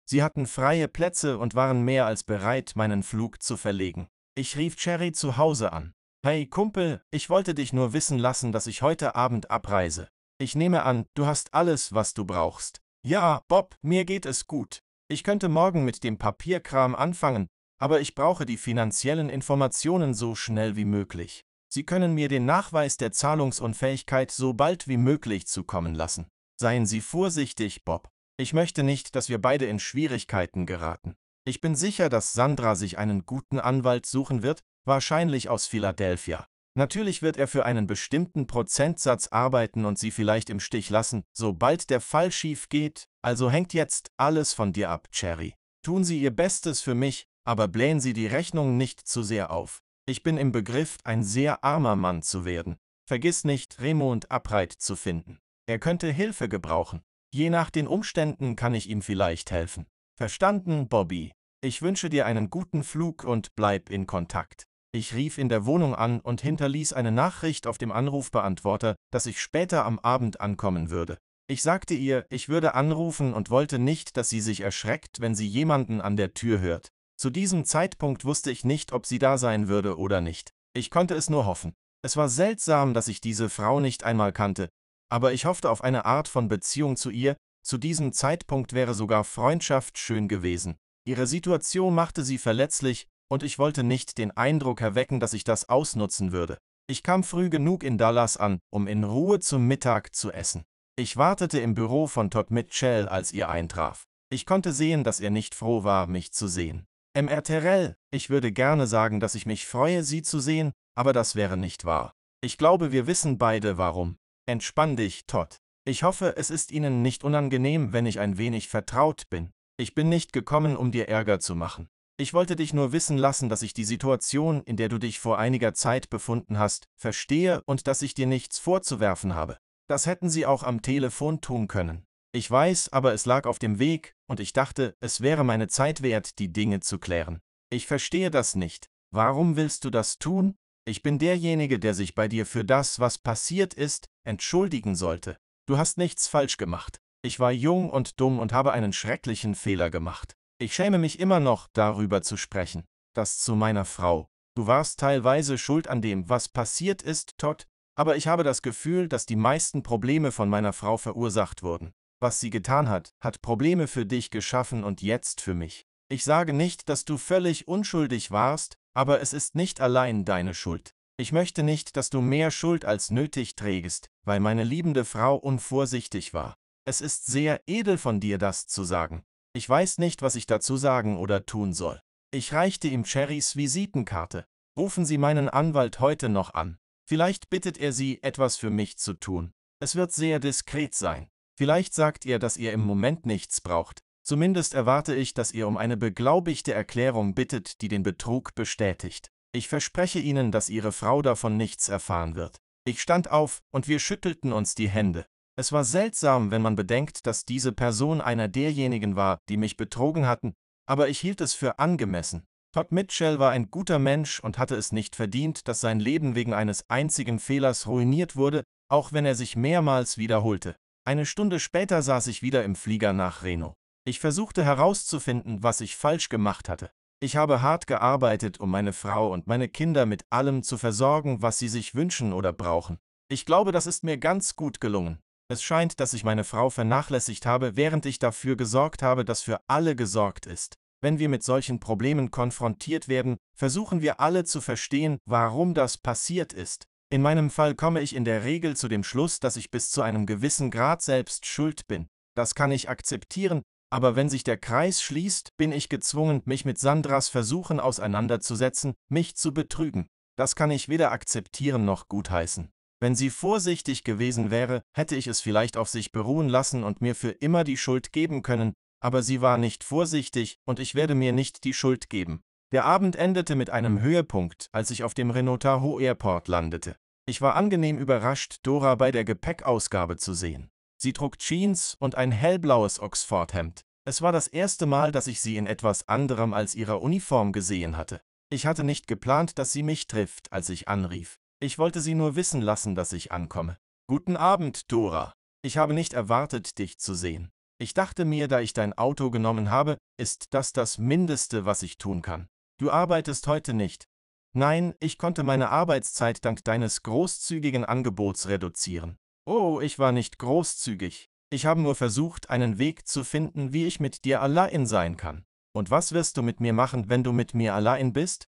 S1: Sie hatten freie Plätze und waren mehr als bereit, meinen Flug zu verlegen. Ich rief Cherry zu Hause an. Hey Kumpel, ich wollte dich nur wissen lassen, dass ich heute Abend abreise. Ich nehme an, du hast alles, was du brauchst. Ja, Bob, mir geht es gut. Ich könnte morgen mit dem Papierkram anfangen, aber ich brauche die finanziellen Informationen so schnell wie möglich. Sie können mir den Nachweis der Zahlungsunfähigkeit so bald wie möglich zukommen lassen. Seien Sie vorsichtig, Bob. Ich möchte nicht, dass wir beide in Schwierigkeiten geraten. Ich bin sicher, dass Sandra sich einen guten Anwalt suchen wird, wahrscheinlich aus Philadelphia. Natürlich wird er für einen bestimmten Prozentsatz arbeiten und sie vielleicht im Stich lassen, sobald der Fall schief geht, also hängt jetzt alles von dir ab, Cherry. Tun Sie Ihr Bestes für mich, aber blähen Sie die Rechnung nicht zu sehr auf. Ich bin im Begriff, ein sehr armer Mann zu werden. Vergiss nicht, Remo und Abreit zu finden. Er könnte Hilfe gebrauchen. Je nach den Umständen kann ich ihm vielleicht helfen. Verstanden, Bobby. Ich wünsche dir einen guten Flug und bleib in Kontakt. Ich rief in der Wohnung an und hinterließ eine Nachricht auf dem Anrufbeantworter, dass ich später am Abend ankommen würde. Ich sagte ihr, ich würde anrufen und wollte nicht, dass sie sich erschreckt, wenn sie jemanden an der Tür hört. Zu diesem Zeitpunkt wusste ich nicht, ob sie da sein würde oder nicht. Ich konnte es nur hoffen. Es war seltsam, dass ich diese Frau nicht einmal kannte, aber ich hoffte auf eine Art von Beziehung zu ihr, zu diesem Zeitpunkt wäre sogar Freundschaft schön gewesen. Ihre Situation machte sie verletzlich, und ich wollte nicht den Eindruck erwecken, dass ich das ausnutzen würde. Ich kam früh genug in Dallas an, um in Ruhe zum Mittag zu essen. Ich wartete im Büro von Todd Mitchell, als ihr eintraf. Ich konnte sehen, dass er nicht froh war, mich zu sehen. MR Terrell, ich würde gerne sagen, dass ich mich freue, Sie zu sehen, aber das wäre nicht wahr. Ich glaube, wir wissen beide warum. Entspann dich, Todd. Ich hoffe, es ist Ihnen nicht unangenehm, wenn ich ein wenig vertraut bin. Ich bin nicht gekommen, um dir Ärger zu machen. Ich wollte dich nur wissen lassen, dass ich die Situation, in der du dich vor einiger Zeit befunden hast, verstehe und dass ich dir nichts vorzuwerfen habe. Das hätten sie auch am Telefon tun können. Ich weiß, aber es lag auf dem Weg, und ich dachte, es wäre meine Zeit wert, die Dinge zu klären. Ich verstehe das nicht. Warum willst du das tun? Ich bin derjenige, der sich bei dir für das, was passiert ist, entschuldigen sollte. Du hast nichts falsch gemacht. Ich war jung und dumm und habe einen schrecklichen Fehler gemacht. Ich schäme mich immer noch, darüber zu sprechen. Das zu meiner Frau. Du warst teilweise schuld an dem, was passiert ist, Todd, aber ich habe das Gefühl, dass die meisten Probleme von meiner Frau verursacht wurden was sie getan hat, hat Probleme für dich geschaffen und jetzt für mich. Ich sage nicht, dass du völlig unschuldig warst, aber es ist nicht allein deine Schuld. Ich möchte nicht, dass du mehr Schuld als nötig trägst, weil meine liebende Frau unvorsichtig war. Es ist sehr edel von dir, das zu sagen. Ich weiß nicht, was ich dazu sagen oder tun soll. Ich reichte ihm Cherrys Visitenkarte. Rufen Sie meinen Anwalt heute noch an. Vielleicht bittet er Sie, etwas für mich zu tun. Es wird sehr diskret sein. Vielleicht sagt ihr, dass ihr im Moment nichts braucht. Zumindest erwarte ich, dass ihr um eine beglaubigte Erklärung bittet, die den Betrug bestätigt. Ich verspreche Ihnen, dass Ihre Frau davon nichts erfahren wird. Ich stand auf, und wir schüttelten uns die Hände. Es war seltsam, wenn man bedenkt, dass diese Person einer derjenigen war, die mich betrogen hatten, aber ich hielt es für angemessen. Todd Mitchell war ein guter Mensch und hatte es nicht verdient, dass sein Leben wegen eines einzigen Fehlers ruiniert wurde, auch wenn er sich mehrmals wiederholte. Eine Stunde später saß ich wieder im Flieger nach Reno. Ich versuchte herauszufinden, was ich falsch gemacht hatte. Ich habe hart gearbeitet, um meine Frau und meine Kinder mit allem zu versorgen, was sie sich wünschen oder brauchen. Ich glaube, das ist mir ganz gut gelungen. Es scheint, dass ich meine Frau vernachlässigt habe, während ich dafür gesorgt habe, dass für alle gesorgt ist. Wenn wir mit solchen Problemen konfrontiert werden, versuchen wir alle zu verstehen, warum das passiert ist. In meinem Fall komme ich in der Regel zu dem Schluss, dass ich bis zu einem gewissen Grad selbst schuld bin. Das kann ich akzeptieren, aber wenn sich der Kreis schließt, bin ich gezwungen, mich mit Sandras Versuchen auseinanderzusetzen, mich zu betrügen. Das kann ich weder akzeptieren noch gutheißen. Wenn sie vorsichtig gewesen wäre, hätte ich es vielleicht auf sich beruhen lassen und mir für immer die Schuld geben können, aber sie war nicht vorsichtig und ich werde mir nicht die Schuld geben. Der Abend endete mit einem hm. Höhepunkt, als ich auf dem Renault Tahoe Airport landete. Ich war angenehm überrascht, Dora bei der Gepäckausgabe zu sehen. Sie trug Jeans und ein hellblaues Oxford-Hemd. Es war das erste Mal, dass ich sie in etwas anderem als ihrer Uniform gesehen hatte. Ich hatte nicht geplant, dass sie mich trifft, als ich anrief. Ich wollte sie nur wissen lassen, dass ich ankomme. Guten Abend, Dora. Ich habe nicht erwartet, dich zu sehen. Ich dachte mir, da ich dein Auto genommen habe, ist das das Mindeste, was ich tun kann. Du arbeitest heute nicht. Nein, ich konnte meine Arbeitszeit dank deines großzügigen Angebots reduzieren. Oh, ich war nicht großzügig. Ich habe nur versucht, einen Weg zu finden, wie ich mit dir allein sein kann. Und was wirst du mit mir machen, wenn du mit mir allein bist?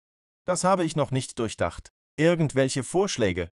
S1: Das habe ich noch nicht durchdacht. Irgendwelche Vorschläge.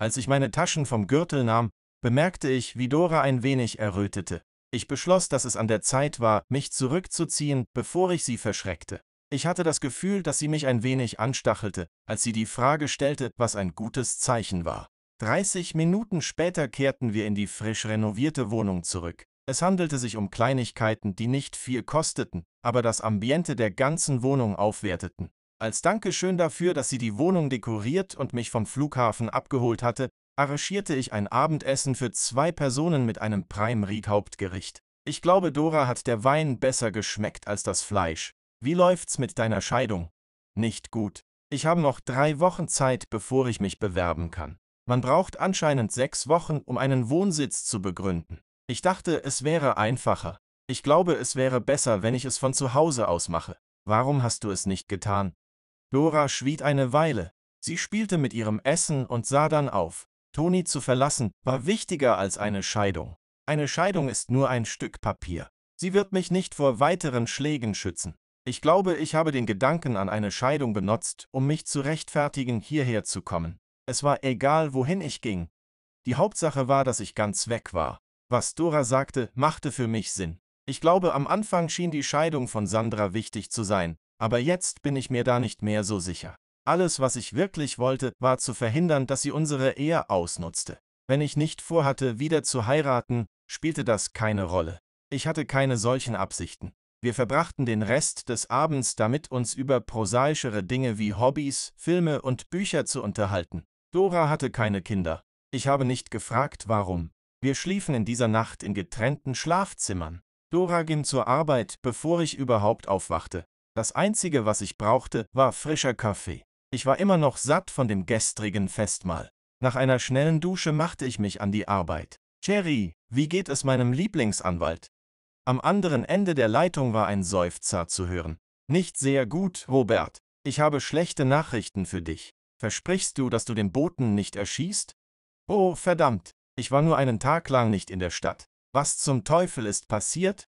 S1: Als ich meine Taschen vom Gürtel nahm, bemerkte ich, wie Dora ein wenig errötete. Ich beschloss, dass es an der Zeit war, mich zurückzuziehen, bevor ich sie verschreckte. Ich hatte das Gefühl, dass sie mich ein wenig anstachelte, als sie die Frage stellte, was ein gutes Zeichen war. 30 Minuten später kehrten wir in die frisch renovierte Wohnung zurück. Es handelte sich um Kleinigkeiten, die nicht viel kosteten, aber das Ambiente der ganzen Wohnung aufwerteten. Als Dankeschön dafür, dass sie die Wohnung dekoriert und mich vom Flughafen abgeholt hatte, arrangierte ich ein Abendessen für zwei Personen mit einem Prime-Rieg-Hauptgericht. Ich glaube, Dora hat der Wein besser geschmeckt als das Fleisch. Wie läuft's mit deiner Scheidung? Nicht gut. Ich habe noch drei Wochen Zeit, bevor ich mich bewerben kann. Man braucht anscheinend sechs Wochen, um einen Wohnsitz zu begründen. Ich dachte, es wäre einfacher. Ich glaube, es wäre besser, wenn ich es von zu Hause aus mache. Warum hast du es nicht getan? Dora schwieg eine Weile. Sie spielte mit ihrem Essen und sah dann auf. Toni zu verlassen war wichtiger als eine Scheidung. Eine Scheidung ist nur ein Stück Papier. Sie wird mich nicht vor weiteren Schlägen schützen. Ich glaube, ich habe den Gedanken an eine Scheidung benutzt, um mich zu rechtfertigen, hierher zu kommen. Es war egal, wohin ich ging. Die Hauptsache war, dass ich ganz weg war. Was Dora sagte, machte für mich Sinn. Ich glaube, am Anfang schien die Scheidung von Sandra wichtig zu sein, aber jetzt bin ich mir da nicht mehr so sicher. Alles, was ich wirklich wollte, war zu verhindern, dass sie unsere Ehe ausnutzte. Wenn ich nicht vorhatte, wieder zu heiraten, spielte das keine Rolle. Ich hatte keine solchen Absichten. Wir verbrachten den Rest des Abends damit, uns über prosaischere Dinge wie Hobbys, Filme und Bücher zu unterhalten. Dora hatte keine Kinder. Ich habe nicht gefragt, warum. Wir schliefen in dieser Nacht in getrennten Schlafzimmern. Dora ging zur Arbeit, bevor ich überhaupt aufwachte. Das Einzige, was ich brauchte, war frischer Kaffee. Ich war immer noch satt von dem gestrigen Festmahl. Nach einer schnellen Dusche machte ich mich an die Arbeit. Jerry, wie geht es meinem Lieblingsanwalt? Am anderen Ende der Leitung war ein Seufzer zu hören. Nicht sehr gut, Robert. Ich habe schlechte Nachrichten für dich. Versprichst du, dass du den Boten nicht erschießt? Oh, verdammt. Ich war nur einen Tag lang nicht in der Stadt. Was zum Teufel ist passiert?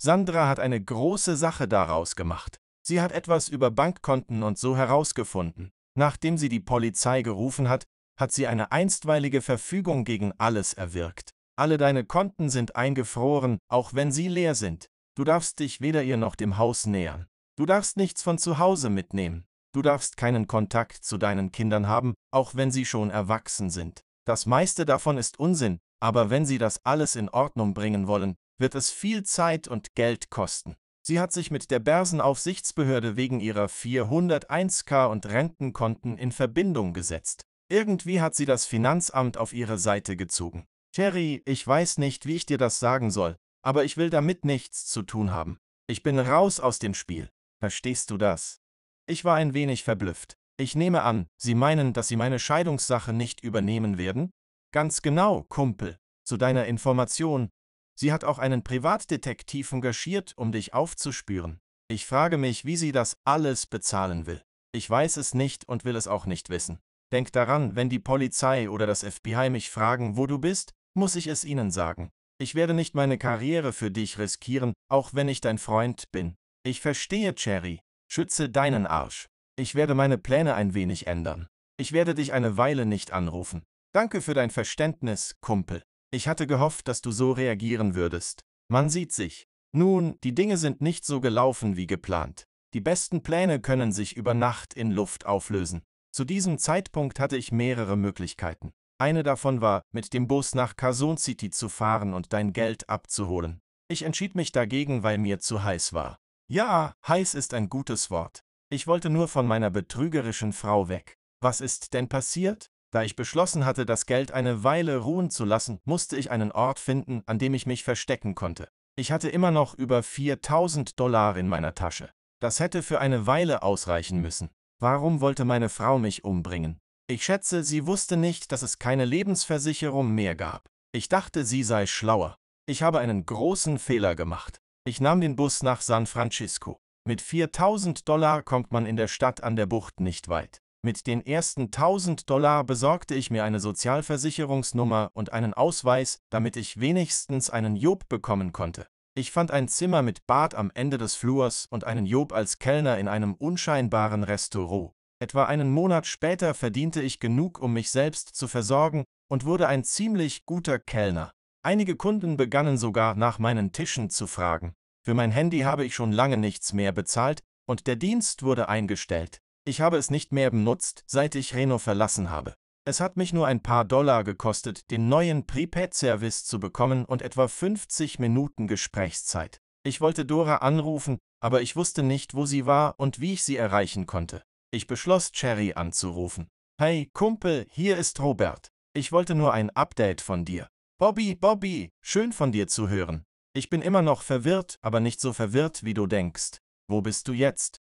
S1: Sandra hat eine große Sache daraus gemacht. Sie hat etwas über Bankkonten und so herausgefunden. Nachdem sie die Polizei gerufen hat, hat sie eine einstweilige Verfügung gegen alles erwirkt. Alle deine Konten sind eingefroren, auch wenn sie leer sind. Du darfst dich weder ihr noch dem Haus nähern. Du darfst nichts von zu Hause mitnehmen. Du darfst keinen Kontakt zu deinen Kindern haben, auch wenn sie schon erwachsen sind. Das meiste davon ist Unsinn, aber wenn sie das alles in Ordnung bringen wollen, wird es viel Zeit und Geld kosten. Sie hat sich mit der Börsenaufsichtsbehörde wegen ihrer 401k und Rentenkonten in Verbindung gesetzt. Irgendwie hat sie das Finanzamt auf ihre Seite gezogen. Jerry, ich weiß nicht, wie ich dir das sagen soll, aber ich will damit nichts zu tun haben. Ich bin raus aus dem Spiel. Verstehst du das? Ich war ein wenig verblüfft. Ich nehme an, Sie meinen, dass Sie meine Scheidungssache nicht übernehmen werden? Ganz genau, Kumpel. Zu deiner Information. Sie hat auch einen Privatdetektiv engagiert, um dich aufzuspüren. Ich frage mich, wie sie das alles bezahlen will. Ich weiß es nicht und will es auch nicht wissen. Denk daran, wenn die Polizei oder das FBI mich fragen, wo du bist, muss ich es ihnen sagen. Ich werde nicht meine Karriere für dich riskieren, auch wenn ich dein Freund bin. Ich verstehe, Cherry. Schütze deinen Arsch. Ich werde meine Pläne ein wenig ändern. Ich werde dich eine Weile nicht anrufen. Danke für dein Verständnis, Kumpel. Ich hatte gehofft, dass du so reagieren würdest. Man sieht sich. Nun, die Dinge sind nicht so gelaufen wie geplant. Die besten Pläne können sich über Nacht in Luft auflösen. Zu diesem Zeitpunkt hatte ich mehrere Möglichkeiten. Eine davon war, mit dem Bus nach Carson City zu fahren und dein Geld abzuholen. Ich entschied mich dagegen, weil mir zu heiß war. Ja, heiß ist ein gutes Wort. Ich wollte nur von meiner betrügerischen Frau weg. Was ist denn passiert? Da ich beschlossen hatte, das Geld eine Weile ruhen zu lassen, musste ich einen Ort finden, an dem ich mich verstecken konnte. Ich hatte immer noch über 4000 Dollar in meiner Tasche. Das hätte für eine Weile ausreichen müssen. Warum wollte meine Frau mich umbringen? Ich schätze, sie wusste nicht, dass es keine Lebensversicherung mehr gab. Ich dachte, sie sei schlauer. Ich habe einen großen Fehler gemacht. Ich nahm den Bus nach San Francisco. Mit 4000 Dollar kommt man in der Stadt an der Bucht nicht weit. Mit den ersten 1000 Dollar besorgte ich mir eine Sozialversicherungsnummer und einen Ausweis, damit ich wenigstens einen Job bekommen konnte. Ich fand ein Zimmer mit Bad am Ende des Flurs und einen Job als Kellner in einem unscheinbaren Restaurant. Etwa einen Monat später verdiente ich genug, um mich selbst zu versorgen und wurde ein ziemlich guter Kellner. Einige Kunden begannen sogar nach meinen Tischen zu fragen. Für mein Handy habe ich schon lange nichts mehr bezahlt und der Dienst wurde eingestellt. Ich habe es nicht mehr benutzt, seit ich Reno verlassen habe. Es hat mich nur ein paar Dollar gekostet, den neuen Prepaid-Service zu bekommen und etwa 50 Minuten Gesprächszeit. Ich wollte Dora anrufen, aber ich wusste nicht, wo sie war und wie ich sie erreichen konnte. Ich beschloss, Cherry anzurufen. Hey, Kumpel, hier ist Robert. Ich wollte nur ein Update von dir. Bobby, Bobby, schön von dir zu hören. Ich bin immer noch verwirrt, aber nicht so verwirrt, wie du denkst. Wo bist du jetzt?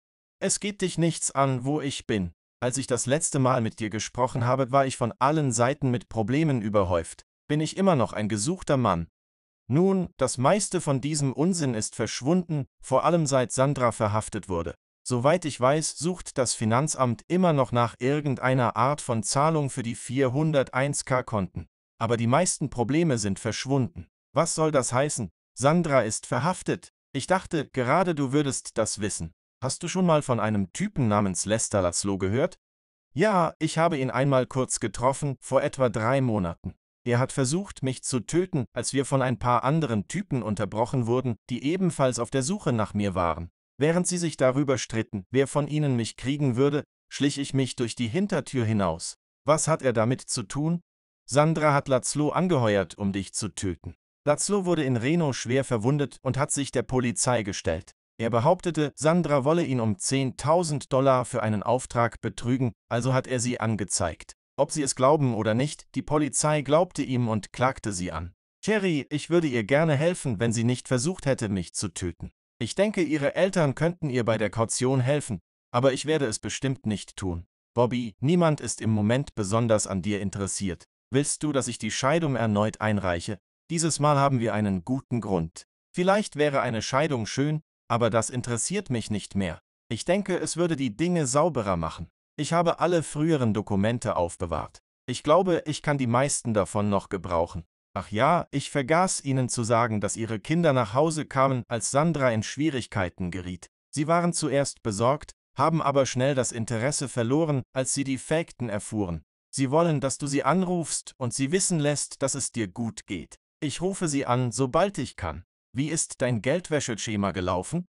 S1: Es geht dich nichts an, wo ich bin. Als ich das letzte Mal mit dir gesprochen habe, war ich von allen Seiten mit Problemen überhäuft. Bin ich immer noch ein gesuchter Mann? Nun, das meiste von diesem Unsinn ist verschwunden, vor allem seit Sandra verhaftet wurde. Soweit ich weiß, sucht das Finanzamt immer noch nach irgendeiner Art von Zahlung für die 401k-Konten. Aber die meisten Probleme sind verschwunden. Was soll das heißen? Sandra ist verhaftet. Ich dachte, gerade du würdest das wissen. Hast du schon mal von einem Typen namens Lester Laszlo gehört? Ja, ich habe ihn einmal kurz getroffen, vor etwa drei Monaten. Er hat versucht, mich zu töten, als wir von ein paar anderen Typen unterbrochen wurden, die ebenfalls auf der Suche nach mir waren. Während sie sich darüber stritten, wer von ihnen mich kriegen würde, schlich ich mich durch die Hintertür hinaus. Was hat er damit zu tun? Sandra hat Lazlo angeheuert, um dich zu töten. Lazlo wurde in Reno schwer verwundet und hat sich der Polizei gestellt. Er behauptete, Sandra wolle ihn um 10.000 Dollar für einen Auftrag betrügen, also hat er sie angezeigt. Ob sie es glauben oder nicht, die Polizei glaubte ihm und klagte sie an. Cherry, ich würde ihr gerne helfen, wenn sie nicht versucht hätte, mich zu töten. Ich denke, Ihre Eltern könnten ihr bei der Kaution helfen, aber ich werde es bestimmt nicht tun. Bobby, niemand ist im Moment besonders an dir interessiert. Willst du, dass ich die Scheidung erneut einreiche? Dieses Mal haben wir einen guten Grund. Vielleicht wäre eine Scheidung schön, aber das interessiert mich nicht mehr. Ich denke, es würde die Dinge sauberer machen. Ich habe alle früheren Dokumente aufbewahrt. Ich glaube, ich kann die meisten davon noch gebrauchen. Ach ja, ich vergaß Ihnen zu sagen, dass Ihre Kinder nach Hause kamen, als Sandra in Schwierigkeiten geriet. Sie waren zuerst besorgt, haben aber schnell das Interesse verloren, als sie die Fakten erfuhren. Sie wollen, dass du sie anrufst und sie wissen lässt, dass es dir gut geht. Ich rufe sie an, sobald ich kann. Wie ist dein Geldwäscheschema gelaufen?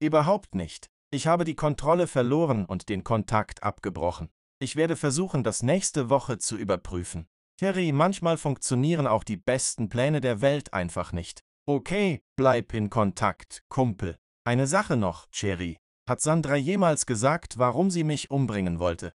S1: Überhaupt nicht. Ich habe die Kontrolle verloren und den Kontakt abgebrochen. Ich werde versuchen, das nächste Woche zu überprüfen. Terry, manchmal funktionieren auch die besten Pläne der Welt einfach nicht. Okay, bleib in Kontakt, Kumpel. Eine Sache noch, Cherry. Hat Sandra jemals gesagt, warum sie mich umbringen wollte?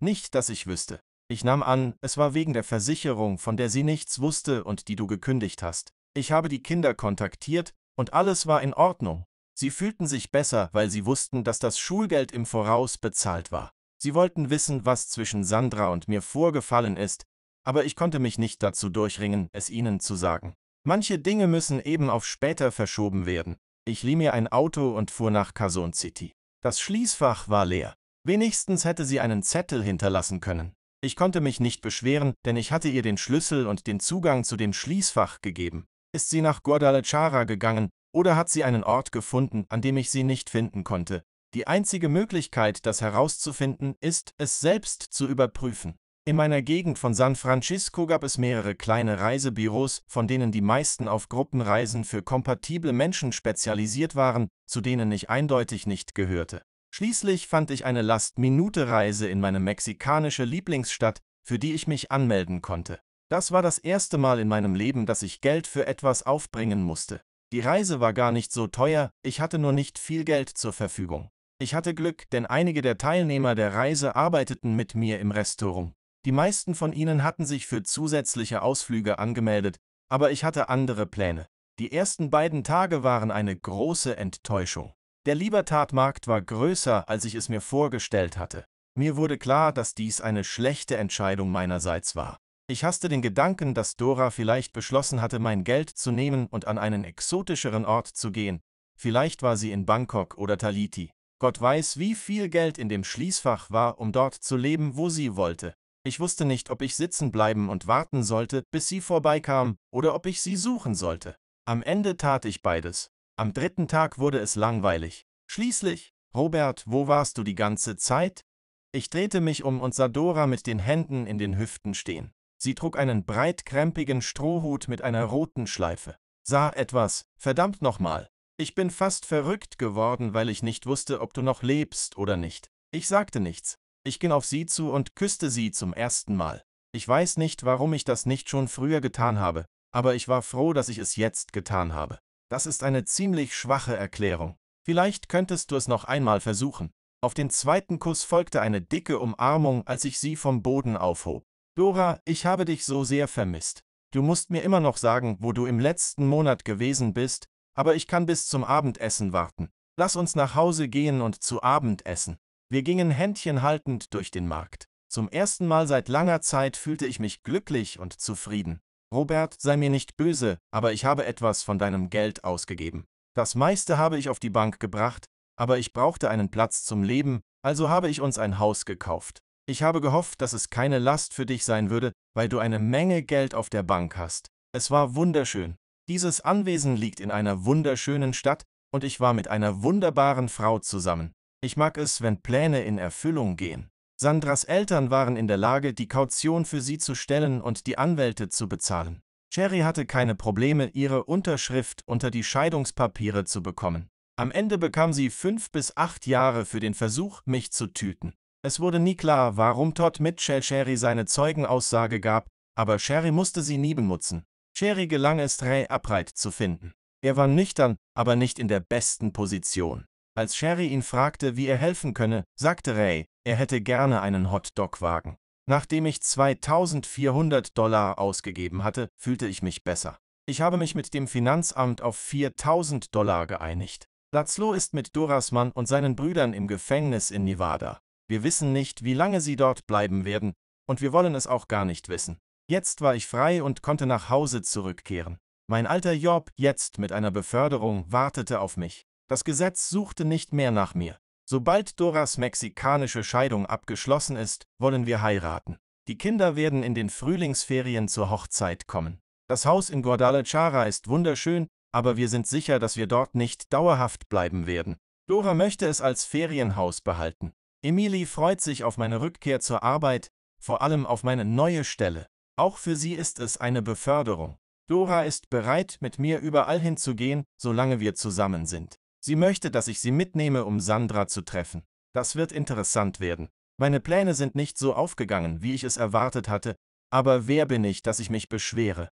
S1: Nicht, dass ich wüsste. Ich nahm an, es war wegen der Versicherung, von der sie nichts wusste und die du gekündigt hast. Ich habe die Kinder kontaktiert und alles war in Ordnung. Sie fühlten sich besser, weil sie wussten, dass das Schulgeld im Voraus bezahlt war. Sie wollten wissen, was zwischen Sandra und mir vorgefallen ist, aber ich konnte mich nicht dazu durchringen, es ihnen zu sagen. Manche Dinge müssen eben auf später verschoben werden. Ich lieh mir ein Auto und fuhr nach Kazon City. Das Schließfach war leer. Wenigstens hätte sie einen Zettel hinterlassen können. Ich konnte mich nicht beschweren, denn ich hatte ihr den Schlüssel und den Zugang zu dem Schließfach gegeben. Ist sie nach Guadalajara gegangen, oder hat sie einen Ort gefunden, an dem ich sie nicht finden konnte? Die einzige Möglichkeit, das herauszufinden, ist, es selbst zu überprüfen. In meiner Gegend von San Francisco gab es mehrere kleine Reisebüros, von denen die meisten auf Gruppenreisen für kompatible Menschen spezialisiert waren, zu denen ich eindeutig nicht gehörte. Schließlich fand ich eine Last-Minute-Reise in meine mexikanische Lieblingsstadt, für die ich mich anmelden konnte. Das war das erste Mal in meinem Leben, dass ich Geld für etwas aufbringen musste. Die Reise war gar nicht so teuer, ich hatte nur nicht viel Geld zur Verfügung. Ich hatte Glück, denn einige der Teilnehmer der Reise arbeiteten mit mir im Restaurant. Die meisten von ihnen hatten sich für zusätzliche Ausflüge angemeldet, aber ich hatte andere Pläne. Die ersten beiden Tage waren eine große Enttäuschung. Der Libertatmarkt war größer, als ich es mir vorgestellt hatte. Mir wurde klar, dass dies eine schlechte Entscheidung meinerseits war. Ich hasste den Gedanken, dass Dora vielleicht beschlossen hatte, mein Geld zu nehmen und an einen exotischeren Ort zu gehen. Vielleicht war sie in Bangkok oder Taliti. Gott weiß, wie viel Geld in dem Schließfach war, um dort zu leben, wo sie wollte. Ich wusste nicht, ob ich sitzen bleiben und warten sollte, bis sie vorbeikam, oder ob ich sie suchen sollte. Am Ende tat ich beides. Am dritten Tag wurde es langweilig. Schließlich, Robert, wo warst du die ganze Zeit? Ich drehte mich um und sah Dora mit den Händen in den Hüften stehen. Sie trug einen breitkrempigen Strohhut mit einer roten Schleife. Sah etwas, verdammt nochmal. Ich bin fast verrückt geworden, weil ich nicht wusste, ob du noch lebst oder nicht. Ich sagte nichts. Ich ging auf sie zu und küsste sie zum ersten Mal. Ich weiß nicht, warum ich das nicht schon früher getan habe, aber ich war froh, dass ich es jetzt getan habe. Das ist eine ziemlich schwache Erklärung. Vielleicht könntest du es noch einmal versuchen. Auf den zweiten Kuss folgte eine dicke Umarmung, als ich sie vom Boden aufhob. Dora, ich habe dich so sehr vermisst. Du musst mir immer noch sagen, wo du im letzten Monat gewesen bist, aber ich kann bis zum Abendessen warten. Lass uns nach Hause gehen und zu Abend essen. Wir gingen händchenhaltend durch den Markt. Zum ersten Mal seit langer Zeit fühlte ich mich glücklich und zufrieden. Robert, sei mir nicht böse, aber ich habe etwas von deinem Geld ausgegeben. Das meiste habe ich auf die Bank gebracht, aber ich brauchte einen Platz zum Leben, also habe ich uns ein Haus gekauft. Ich habe gehofft, dass es keine Last für dich sein würde, weil du eine Menge Geld auf der Bank hast. Es war wunderschön. Dieses Anwesen liegt in einer wunderschönen Stadt, und ich war mit einer wunderbaren Frau zusammen. Ich mag es, wenn Pläne in Erfüllung gehen. Sandras Eltern waren in der Lage, die Kaution für sie zu stellen und die Anwälte zu bezahlen. Sherry hatte keine Probleme, ihre Unterschrift unter die Scheidungspapiere zu bekommen. Am Ende bekam sie fünf bis acht Jahre für den Versuch, mich zu töten. Es wurde nie klar, warum Todd Mitchell Sherry seine Zeugenaussage gab, aber Sherry musste sie nie benutzen. Sherry gelang es, Ray Abreit zu finden. Er war nüchtern, aber nicht in der besten Position. Als Sherry ihn fragte, wie er helfen könne, sagte Ray, er hätte gerne einen Hotdog-Wagen. Nachdem ich 2400 Dollar ausgegeben hatte, fühlte ich mich besser. Ich habe mich mit dem Finanzamt auf 4000 Dollar geeinigt. Lazlo ist mit Mann und seinen Brüdern im Gefängnis in Nevada. Wir wissen nicht, wie lange sie dort bleiben werden, und wir wollen es auch gar nicht wissen. Jetzt war ich frei und konnte nach Hause zurückkehren. Mein alter Job, jetzt mit einer Beförderung, wartete auf mich. Das Gesetz suchte nicht mehr nach mir. Sobald Doras mexikanische Scheidung abgeschlossen ist, wollen wir heiraten. Die Kinder werden in den Frühlingsferien zur Hochzeit kommen. Das Haus in Guadalajara ist wunderschön, aber wir sind sicher, dass wir dort nicht dauerhaft bleiben werden. Dora möchte es als Ferienhaus behalten. Emily freut sich auf meine Rückkehr zur Arbeit, vor allem auf meine neue Stelle. Auch für sie ist es eine Beförderung. Dora ist bereit, mit mir überall hinzugehen, solange wir zusammen sind. Sie möchte, dass ich sie mitnehme, um Sandra zu treffen. Das wird interessant werden. Meine Pläne sind nicht so aufgegangen, wie ich es erwartet hatte, aber wer bin ich, dass ich mich beschwere?